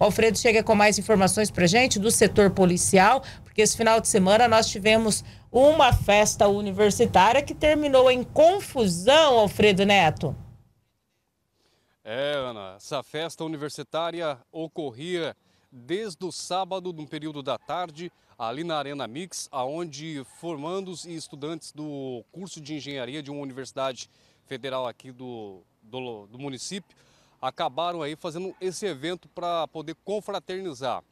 O Alfredo chega com mais informações para gente do setor policial, porque esse final de semana nós tivemos uma festa universitária que terminou em confusão, Alfredo Neto. É, Ana, essa festa universitária ocorria desde o sábado, no período da tarde, ali na Arena Mix, aonde formandos e estudantes do curso de engenharia de uma universidade federal aqui do, do, do município acabaram aí fazendo esse evento para poder confraternizar.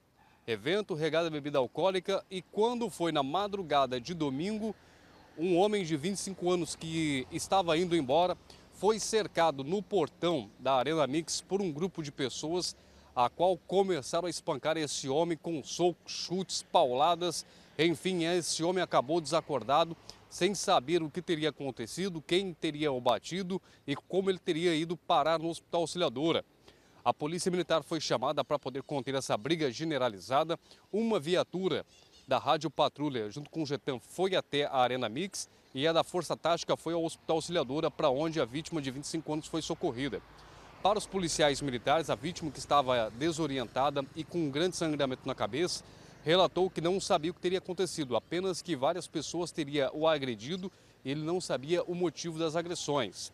Evento regado a bebida alcoólica e quando foi na madrugada de domingo, um homem de 25 anos que estava indo embora foi cercado no portão da Arena Mix por um grupo de pessoas, a qual começaram a espancar esse homem com socos, chutes, pauladas. Enfim, esse homem acabou desacordado, sem saber o que teria acontecido, quem teria o batido e como ele teria ido parar no Hospital Auxiliadora. A Polícia Militar foi chamada para poder conter essa briga generalizada. Uma viatura da Rádio Patrulha, junto com o Getan, foi até a Arena Mix e a da Força Tática foi ao Hospital Auxiliadora, para onde a vítima de 25 anos foi socorrida. Para os policiais militares, a vítima que estava desorientada e com um grande sangramento na cabeça relatou que não sabia o que teria acontecido, apenas que várias pessoas teriam o agredido e ele não sabia o motivo das agressões.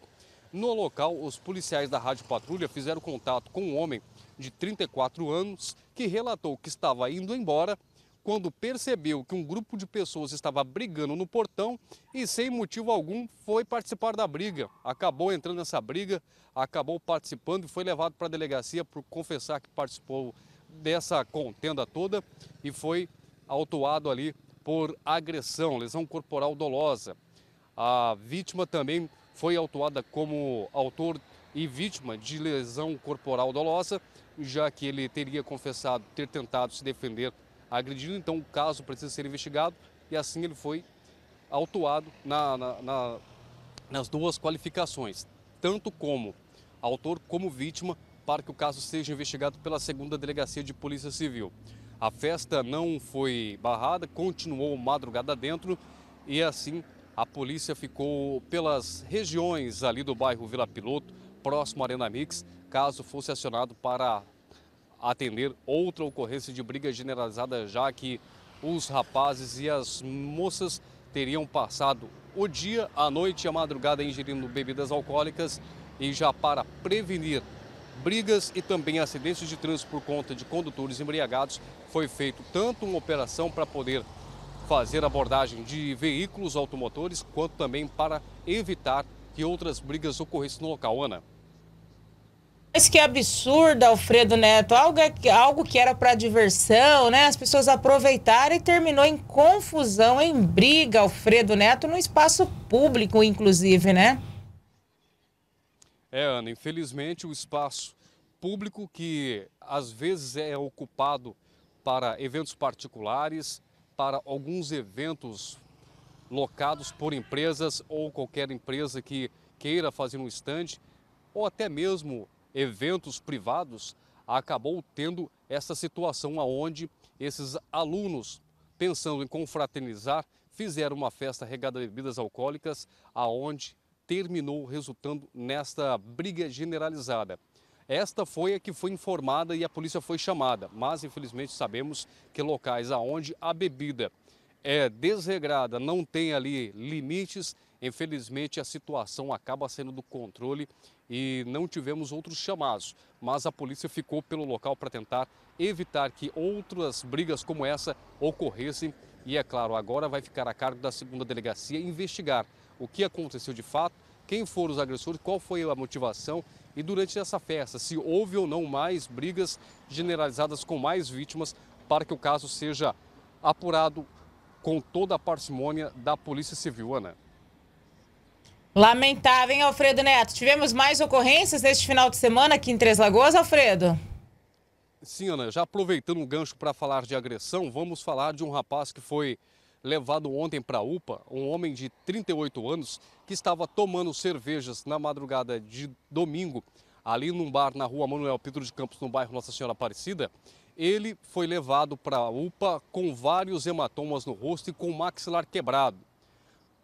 No local, os policiais da Rádio Patrulha fizeram contato com um homem de 34 anos que relatou que estava indo embora quando percebeu que um grupo de pessoas estava brigando no portão e, sem motivo algum, foi participar da briga. Acabou entrando nessa briga, acabou participando e foi levado para a delegacia por confessar que participou dessa contenda toda e foi autuado ali por agressão, lesão corporal dolosa. A vítima também foi autuada como autor e vítima de lesão corporal dolosa, já que ele teria confessado ter tentado se defender agredindo Então, o caso precisa ser investigado e assim ele foi autuado na, na, na, nas duas qualificações, tanto como autor como vítima para que o caso seja investigado pela segunda delegacia de Polícia Civil. A festa não foi barrada, continuou madrugada dentro e assim a polícia ficou pelas regiões ali do bairro Vila Piloto, próximo à Arena Mix, caso fosse acionado para atender outra ocorrência de briga generalizada, já que os rapazes e as moças teriam passado o dia, a noite e a madrugada ingerindo bebidas alcoólicas e já para prevenir brigas e também acidentes de trânsito por conta de condutores embriagados, foi feito tanto uma operação para poder fazer abordagem de veículos automotores, quanto também para evitar que outras brigas ocorressem no local. Ana. Mas que absurdo, Alfredo Neto. Algo, é algo que era para diversão, né? As pessoas aproveitaram e terminou em confusão, em briga, Alfredo Neto, no espaço público, inclusive, né? É, Ana, infelizmente o espaço público que às vezes é ocupado para eventos particulares, para alguns eventos locados por empresas ou qualquer empresa que queira fazer um estande, ou até mesmo eventos privados, acabou tendo essa situação aonde esses alunos, pensando em confraternizar, fizeram uma festa regada de bebidas alcoólicas, aonde terminou resultando nesta briga generalizada. Esta foi a que foi informada e a polícia foi chamada, mas infelizmente sabemos que locais aonde a bebida é desregrada, não tem ali limites, infelizmente a situação acaba sendo do controle e não tivemos outros chamados, mas a polícia ficou pelo local para tentar evitar que outras brigas como essa ocorressem. E é claro, agora vai ficar a cargo da segunda delegacia investigar o que aconteceu de fato quem foram os agressores, qual foi a motivação e durante essa festa, se houve ou não mais brigas generalizadas com mais vítimas para que o caso seja apurado com toda a parcimônia da Polícia Civil, Ana. Lamentável, hein, Alfredo Neto? Tivemos mais ocorrências neste final de semana aqui em Três Lagoas, Alfredo? Sim, Ana, já aproveitando o gancho para falar de agressão, vamos falar de um rapaz que foi levado ontem para a UPA um homem de 38 anos que estava tomando cervejas na madrugada de domingo, ali num bar na rua Manuel Pedro de Campos, no bairro Nossa Senhora Aparecida. Ele foi levado para a UPA com vários hematomas no rosto e com o maxilar quebrado.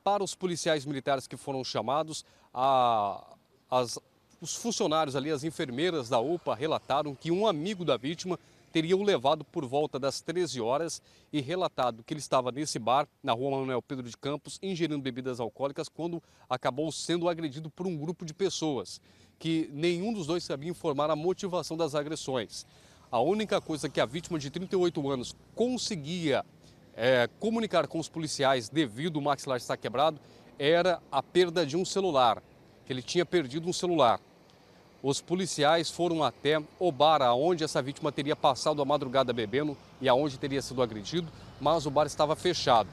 Para os policiais militares que foram chamados, a, as, os funcionários ali, as enfermeiras da UPA, relataram que um amigo da vítima teria o levado por volta das 13 horas e relatado que ele estava nesse bar, na rua Manuel Pedro de Campos, ingerindo bebidas alcoólicas, quando acabou sendo agredido por um grupo de pessoas, que nenhum dos dois sabia informar a motivação das agressões. A única coisa que a vítima de 38 anos conseguia é, comunicar com os policiais devido ao maxilar estar quebrado era a perda de um celular, que ele tinha perdido um celular. Os policiais foram até o bar aonde essa vítima teria passado a madrugada bebendo e aonde teria sido agredido, mas o bar estava fechado.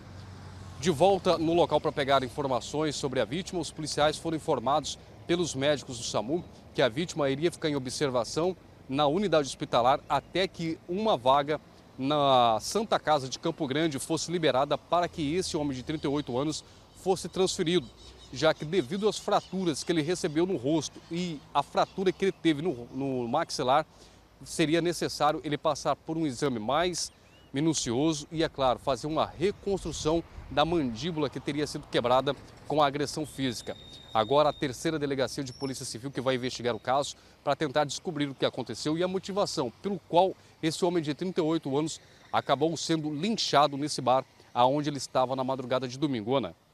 De volta no local para pegar informações sobre a vítima, os policiais foram informados pelos médicos do SAMU que a vítima iria ficar em observação na unidade hospitalar até que uma vaga na Santa Casa de Campo Grande fosse liberada para que esse homem de 38 anos fosse transferido já que devido às fraturas que ele recebeu no rosto e a fratura que ele teve no, no maxilar, seria necessário ele passar por um exame mais minucioso e, é claro, fazer uma reconstrução da mandíbula que teria sido quebrada com a agressão física. Agora, a terceira delegacia de Polícia Civil que vai investigar o caso para tentar descobrir o que aconteceu e a motivação pelo qual esse homem de 38 anos acabou sendo linchado nesse bar aonde ele estava na madrugada de domingo. Ana.